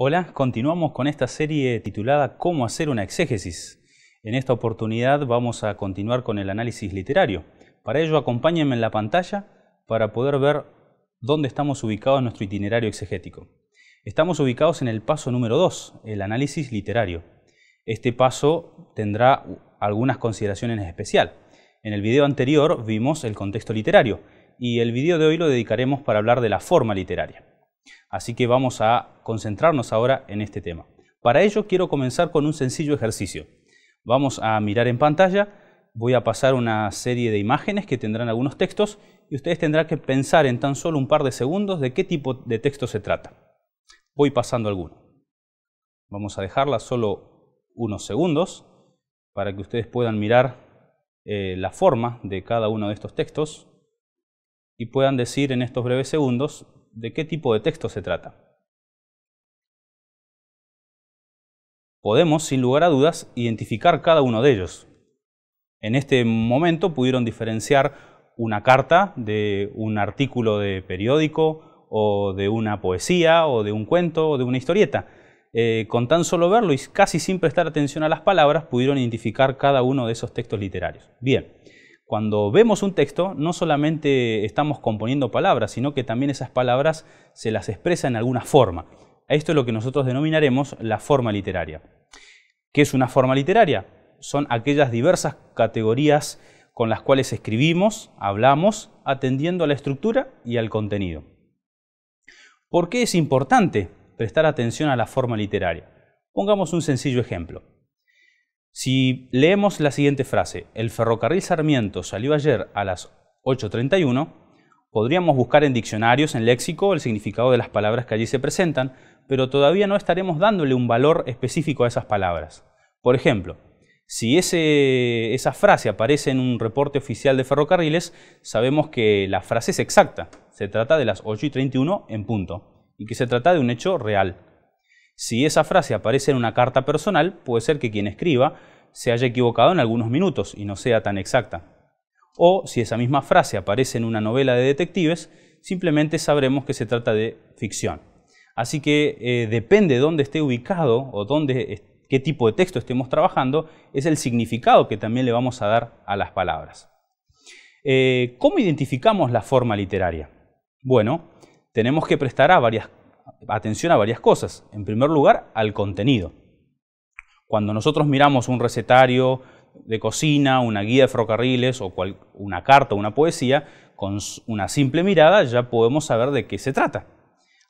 Hola, continuamos con esta serie titulada Cómo hacer una exégesis. En esta oportunidad vamos a continuar con el análisis literario. Para ello acompáñenme en la pantalla para poder ver dónde estamos ubicados en nuestro itinerario exegético. Estamos ubicados en el paso número 2, el análisis literario. Este paso tendrá algunas consideraciones en especial. En el video anterior vimos el contexto literario y el video de hoy lo dedicaremos para hablar de la forma literaria. Así que vamos a concentrarnos ahora en este tema. Para ello quiero comenzar con un sencillo ejercicio. Vamos a mirar en pantalla, voy a pasar una serie de imágenes que tendrán algunos textos y ustedes tendrán que pensar en tan solo un par de segundos de qué tipo de texto se trata. Voy pasando alguno. Vamos a dejarla solo unos segundos para que ustedes puedan mirar eh, la forma de cada uno de estos textos y puedan decir en estos breves segundos de qué tipo de texto se trata. Podemos, sin lugar a dudas, identificar cada uno de ellos. En este momento pudieron diferenciar una carta de un artículo de periódico o de una poesía o de un cuento o de una historieta. Eh, con tan solo verlo y casi sin prestar atención a las palabras pudieron identificar cada uno de esos textos literarios. Bien, cuando vemos un texto, no solamente estamos componiendo palabras, sino que también esas palabras se las expresa en alguna forma. Esto es lo que nosotros denominaremos la forma literaria. ¿Qué es una forma literaria? Son aquellas diversas categorías con las cuales escribimos, hablamos, atendiendo a la estructura y al contenido. ¿Por qué es importante prestar atención a la forma literaria? Pongamos un sencillo ejemplo. Si leemos la siguiente frase, el ferrocarril Sarmiento salió ayer a las 8.31, podríamos buscar en diccionarios, en léxico, el significado de las palabras que allí se presentan, pero todavía no estaremos dándole un valor específico a esas palabras. Por ejemplo, si ese, esa frase aparece en un reporte oficial de ferrocarriles, sabemos que la frase es exacta, se trata de las 8.31 en punto, y que se trata de un hecho real. Si esa frase aparece en una carta personal, puede ser que quien escriba se haya equivocado en algunos minutos y no sea tan exacta. O si esa misma frase aparece en una novela de detectives, simplemente sabremos que se trata de ficción. Así que eh, depende de dónde esté ubicado o qué tipo de texto estemos trabajando, es el significado que también le vamos a dar a las palabras. Eh, ¿Cómo identificamos la forma literaria? Bueno, tenemos que prestar a varias atención a varias cosas. En primer lugar, al contenido. Cuando nosotros miramos un recetario de cocina, una guía de ferrocarriles o una carta o una poesía, con una simple mirada ya podemos saber de qué se trata.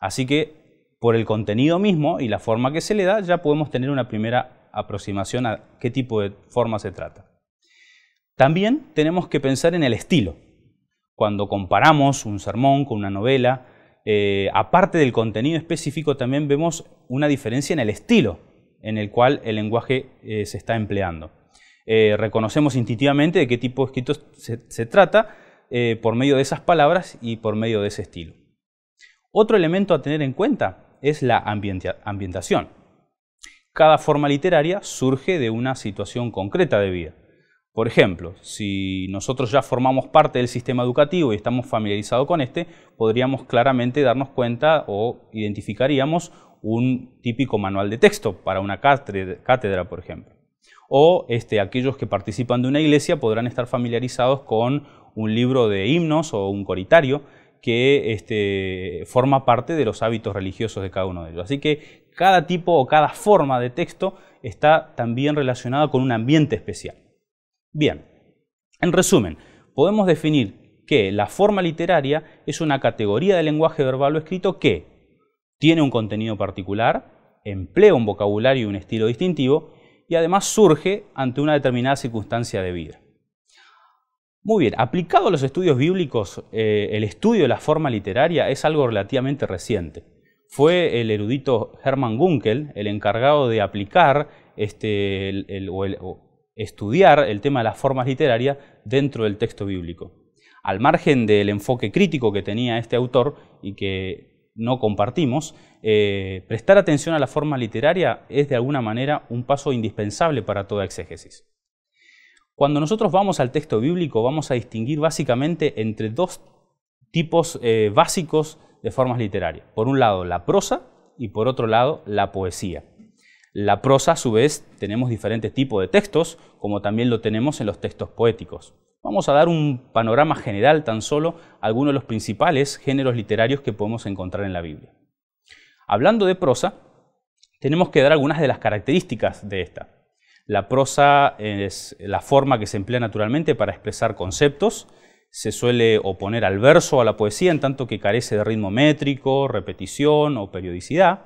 Así que por el contenido mismo y la forma que se le da ya podemos tener una primera aproximación a qué tipo de forma se trata. También tenemos que pensar en el estilo. Cuando comparamos un sermón con una novela, eh, aparte del contenido específico, también vemos una diferencia en el estilo en el cual el lenguaje eh, se está empleando. Eh, reconocemos intuitivamente de qué tipo de escrito se trata por medio de esas palabras y por medio de ese estilo. Otro elemento a tener en cuenta es la ambientación. Cada forma literaria surge de una situación concreta de vida. Por ejemplo, si nosotros ya formamos parte del sistema educativo y estamos familiarizados con este, podríamos claramente darnos cuenta o identificaríamos un típico manual de texto para una cátedra, por ejemplo. O este, aquellos que participan de una iglesia podrán estar familiarizados con un libro de himnos o un coritario que este, forma parte de los hábitos religiosos de cada uno de ellos. Así que cada tipo o cada forma de texto está también relacionada con un ambiente especial. Bien, en resumen, podemos definir que la forma literaria es una categoría de lenguaje verbal o escrito que tiene un contenido particular, emplea un vocabulario y un estilo distintivo y además surge ante una determinada circunstancia de vida. Muy bien, aplicado a los estudios bíblicos, eh, el estudio de la forma literaria es algo relativamente reciente. Fue el erudito Hermann Gunkel el encargado de aplicar este, el, o el, estudiar el tema de las formas literarias dentro del texto bíblico. Al margen del enfoque crítico que tenía este autor y que no compartimos, eh, prestar atención a la forma literaria es de alguna manera un paso indispensable para toda exégesis. Cuando nosotros vamos al texto bíblico vamos a distinguir básicamente entre dos tipos eh, básicos de formas literarias. Por un lado la prosa y por otro lado la poesía. La prosa, a su vez, tenemos diferentes tipos de textos, como también lo tenemos en los textos poéticos. Vamos a dar un panorama general tan solo a algunos de los principales géneros literarios que podemos encontrar en la Biblia. Hablando de prosa, tenemos que dar algunas de las características de esta. La prosa es la forma que se emplea naturalmente para expresar conceptos, se suele oponer al verso o a la poesía en tanto que carece de ritmo métrico, repetición o periodicidad,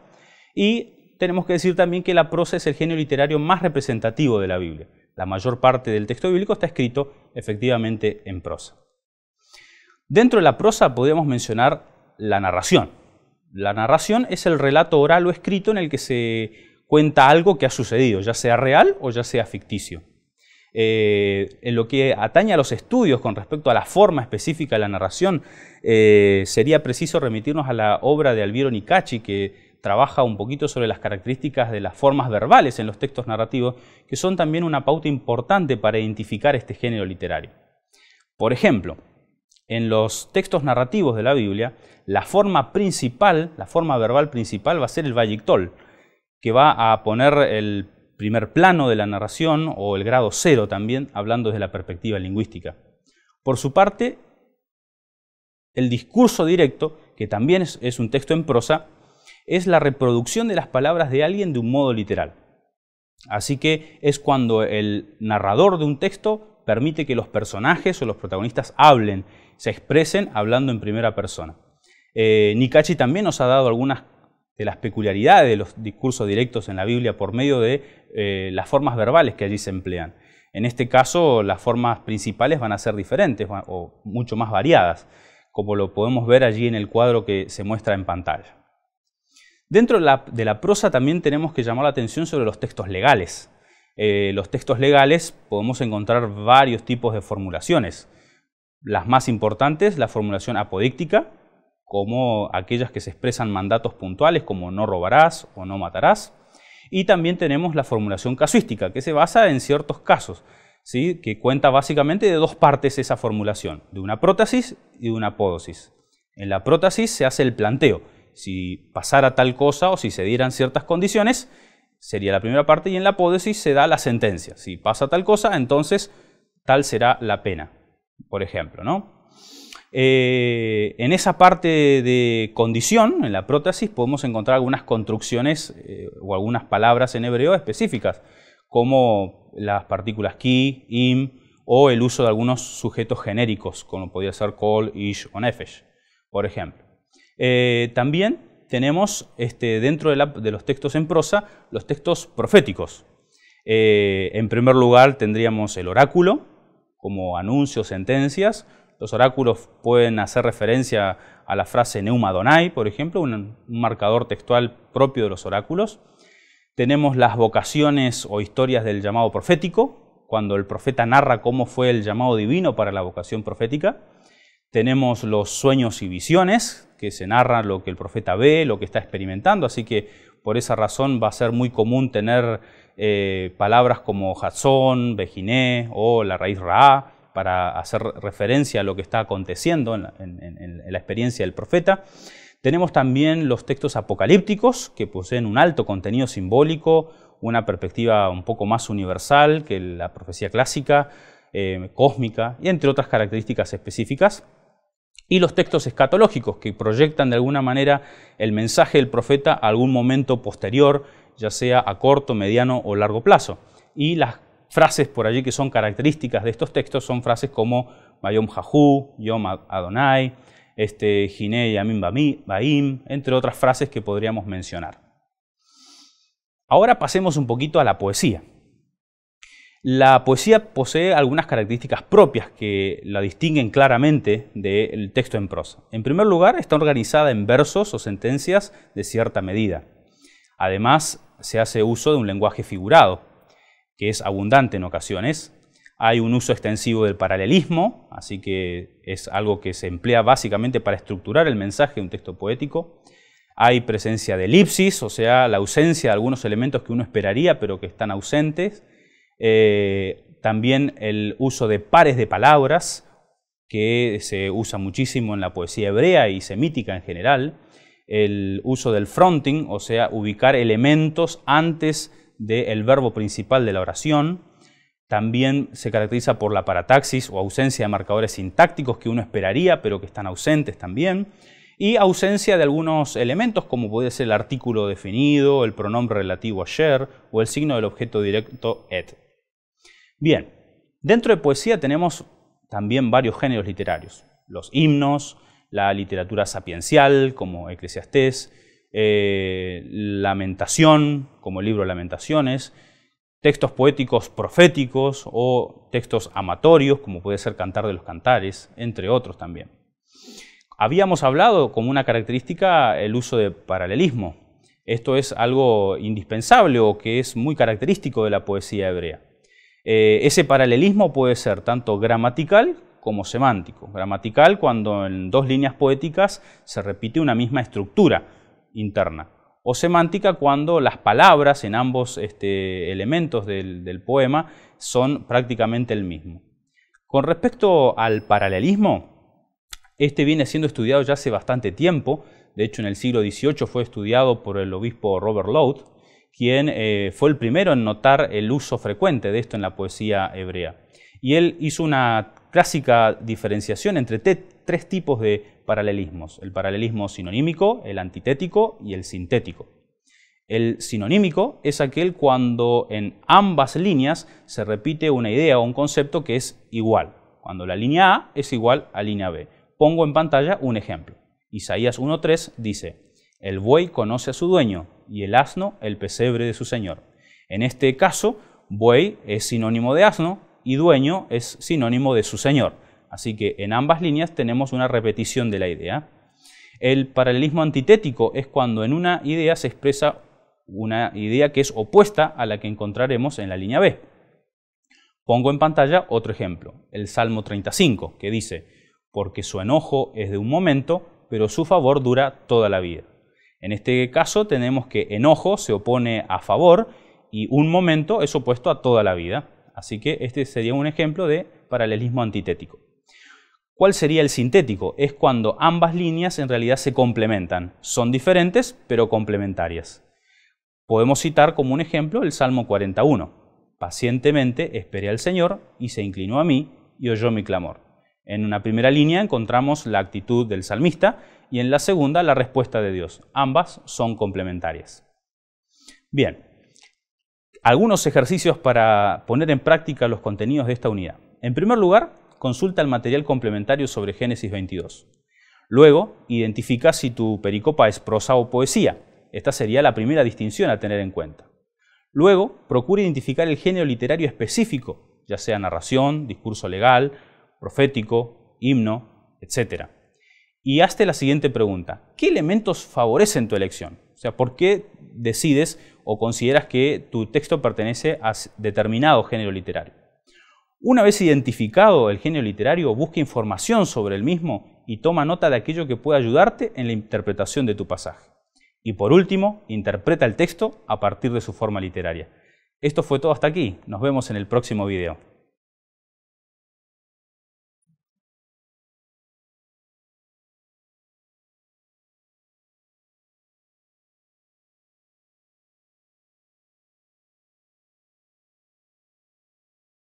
y tenemos que decir también que la prosa es el genio literario más representativo de la Biblia. La mayor parte del texto bíblico está escrito efectivamente en prosa. Dentro de la prosa podemos mencionar la narración. La narración es el relato oral o escrito en el que se cuenta algo que ha sucedido, ya sea real o ya sea ficticio. Eh, en lo que atañe a los estudios con respecto a la forma específica de la narración, eh, sería preciso remitirnos a la obra de Alviero Nicacci. que trabaja un poquito sobre las características de las formas verbales en los textos narrativos, que son también una pauta importante para identificar este género literario. Por ejemplo, en los textos narrativos de la Biblia, la forma principal, la forma verbal principal va a ser el vallictol, que va a poner el primer plano de la narración o el grado cero también, hablando desde la perspectiva lingüística. Por su parte, el discurso directo, que también es, un texto en prosa, es la reproducción de las palabras de alguien de un modo literal. Así que es cuando el narrador de un texto permite que los personajes o los protagonistas hablen, se expresen hablando en primera persona. Eh, Nikachi también nos ha dado algunas de las peculiaridades de los discursos directos en la Biblia por medio de eh, las formas verbales que allí se emplean. En este caso, las formas principales van a ser diferentes o mucho más variadas, como lo podemos ver allí en el cuadro que se muestra en pantalla. Dentro de la, prosa también tenemos que llamar la atención sobre los textos legales. Eh, los textos legales podemos encontrar varios tipos de formulaciones. Las más importantes, la formulación apodíctica, como aquellas que se expresan mandatos puntuales como no robarás o no matarás. Y también tenemos la formulación casuística, que se basa en ciertos casos, ¿sí? que cuenta básicamente de dos partes esa formulación, de una prótesis y de una apódosis. En la prótesis se hace el planteo, si pasara tal cosa o si se dieran ciertas condiciones, sería la primera parte, y en la apódesis se da la sentencia. Si pasa tal cosa, entonces tal será la pena, por ejemplo. ¿no? Eh, en esa parte de condición, en la prótesis, podemos encontrar algunas construcciones eh, o algunas palabras en hebreo específicas, como las partículas ki, im, o el uso de algunos sujetos genéricos, como podría ser kol, ish o nefesh, por ejemplo. Eh, también tenemos este, dentro de, los textos en prosa los textos proféticos. Eh, en primer lugar tendríamos el oráculo como anuncios, sentencias. Los oráculos pueden hacer referencia a la frase Neuma Donai, por ejemplo, un marcador textual propio de los oráculos. Tenemos las vocaciones o historias del llamado profético, cuando el profeta narra cómo fue el llamado divino para la vocación profética. Tenemos los sueños y visiones, que se narra lo que el profeta ve, lo que está experimentando, así que por esa razón va a ser muy común tener eh, palabras como Hatzón, Bejiné o la raíz Ra para hacer referencia a lo que está aconteciendo en la, experiencia del profeta. Tenemos también los textos apocalípticos, que poseen un alto contenido simbólico, una perspectiva un poco más universal que la profecía clásica, eh, cósmica, y entre otras características específicas y los textos escatológicos que proyectan de alguna manera el mensaje del profeta a algún momento posterior, ya sea a corto, mediano o largo plazo. Y las frases por allí que son características de estos textos son frases como Mayom Jahu, Yom Adonai, este, yamim Baim, entre otras frases que podríamos mencionar. Ahora pasemos un poquito a la poesía. La poesía posee algunas características propias que la distinguen claramente del texto en prosa. En primer lugar, está organizada en versos o sentencias de cierta medida. Además, se hace uso de un lenguaje figurado, que es abundante en ocasiones. Hay un uso extensivo del paralelismo, así que es algo que se emplea básicamente para estructurar el mensaje de un texto poético. Hay presencia de elipsis, o sea, la ausencia de algunos elementos que uno esperaría pero que están ausentes eh, también el uso de pares de palabras, que se usa muchísimo en la poesía hebrea y semítica en general. El uso del fronting, o sea, ubicar elementos antes del verbo principal de la oración. También se caracteriza por la parataxis o ausencia de marcadores sintácticos que uno esperaría, pero que están ausentes también. Y ausencia de algunos elementos, como puede ser el artículo definido, el pronombre relativo ayer o el signo del objeto directo et. Bien, dentro de poesía tenemos también varios géneros literarios, los himnos, la literatura sapiencial, como Eclesiastés, eh, Lamentación, como el libro Lamentaciones, textos poéticos proféticos o textos amatorios, como puede ser Cantar de los Cantares, entre otros también. Habíamos hablado como una característica el uso de paralelismo. Esto es algo indispensable o que es muy característico de la poesía hebrea. Eh, ese paralelismo puede ser tanto gramatical como semántico. Gramatical cuando en dos líneas poéticas se repite una misma estructura interna. O semántica cuando las palabras en ambos este, elementos del, poema son prácticamente el mismo. Con respecto al paralelismo, este viene siendo estudiado ya hace bastante tiempo. De hecho, en el siglo XVIII fue estudiado por el obispo Robert Lowth quien eh, fue el primero en notar el uso frecuente de esto en la poesía hebrea. Y él hizo una clásica diferenciación entre tres tipos de paralelismos, el paralelismo sinonímico, el antitético y el sintético. El sinonímico es aquel cuando en ambas líneas se repite una idea o un concepto que es igual, cuando la línea A es igual a línea B. Pongo en pantalla un ejemplo. Isaías 1.3 dice, el buey conoce a su dueño y el asno el pesebre de su señor. En este caso, buey es sinónimo de asno y dueño es sinónimo de su señor. Así que en ambas líneas tenemos una repetición de la idea. El paralelismo antitético es cuando en una idea se expresa una idea que es opuesta a la que encontraremos en la línea B. Pongo en pantalla otro ejemplo, el Salmo 35, que dice, porque su enojo es de un momento, pero su favor dura toda la vida. En este caso tenemos que enojo se opone a favor y un momento es opuesto a toda la vida. Así que este sería un ejemplo de paralelismo antitético. ¿Cuál sería el sintético? Es cuando ambas líneas en realidad se complementan. Son diferentes, pero complementarias. Podemos citar como un ejemplo el Salmo 41. Pacientemente esperé al Señor y se inclinó a mí y oyó mi clamor. En una primera línea encontramos la actitud del salmista y en la segunda la respuesta de Dios. Ambas son complementarias. Bien, algunos ejercicios para poner en práctica los contenidos de esta unidad. En primer lugar, consulta el material complementario sobre Génesis 22. Luego, identifica si tu pericopa es prosa o poesía. Esta sería la primera distinción a tener en cuenta. Luego, procura identificar el género literario específico, ya sea narración, discurso legal, profético, himno, etc y hazte la siguiente pregunta. ¿Qué elementos favorecen tu elección? O sea, ¿por qué decides o consideras que tu texto pertenece a determinado género literario? Una vez identificado el género literario, busca información sobre el mismo y toma nota de aquello que pueda ayudarte en la interpretación de tu pasaje. Y por último, interpreta el texto a partir de su forma literaria. Esto fue todo hasta aquí. Nos vemos en el próximo video.